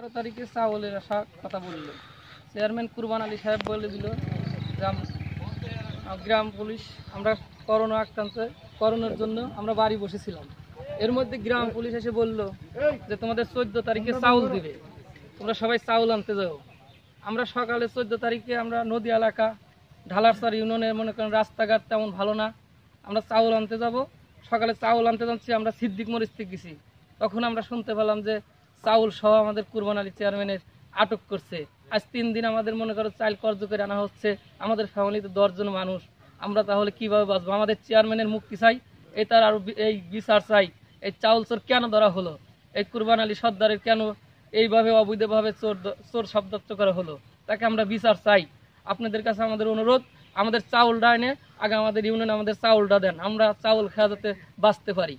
তেরো তারিখে চাউলের আসা কথা বলল চেয়ারম্যান কুরবান আলী সাহেব বলে দিল গ্রাম গ্রাম পুলিশ আমরা করোনা আক্রান্ত করোনার জন্য আমরা বাড়ি বসেছিলাম এর মধ্যে গ্রাম পুলিশ এসে বলল যে তোমাদের চোদ্দ তারিখে চাউল দিবে তোমরা সবাই চাউল আনতে যাও আমরা সকালে চোদ্দ তারিখে আমরা নদী এলাকা ঢালারসার ইউনিয়নের মনে করেন রাস্তাঘাট তেমন ভালো না আমরা চাউল আনতে যাব সকালে চাউল আনতে যাচ্ছি আমরা সিদ্দিক মরিস্তিক গেছি তখন আমরা শুনতে পেলাম যে চাউল সহ আমাদের কুরবান আলী চেয়ারম্যানের আটক করছে আজ তিন দিন আমাদের মনে করো চাইল কর্য করে আনা হচ্ছে আমাদের ফ্যামিলিতে দশজন মানুষ আমরা তাহলে কিভাবে বাঁচবো আমাদের চেয়ারম্যানের মুক্তি চাই এই তার আরো এই বিচার চাই এই চাউল চোর কেন ধরা হলো এই কুরবান আলী সর্দারের কেন এইভাবে অবৈধভাবে চোর চোর শব্দার্থ করা হলো তাকে আমরা বিচার চাই আপনাদের কাছে আমাদের অনুরোধ আমাদের চাউলটা এনে আগে আমাদের ইউনিয়ন আমাদের চাউলটা দেন আমরা চাউল খেয়া যাতে বাঁচতে পারি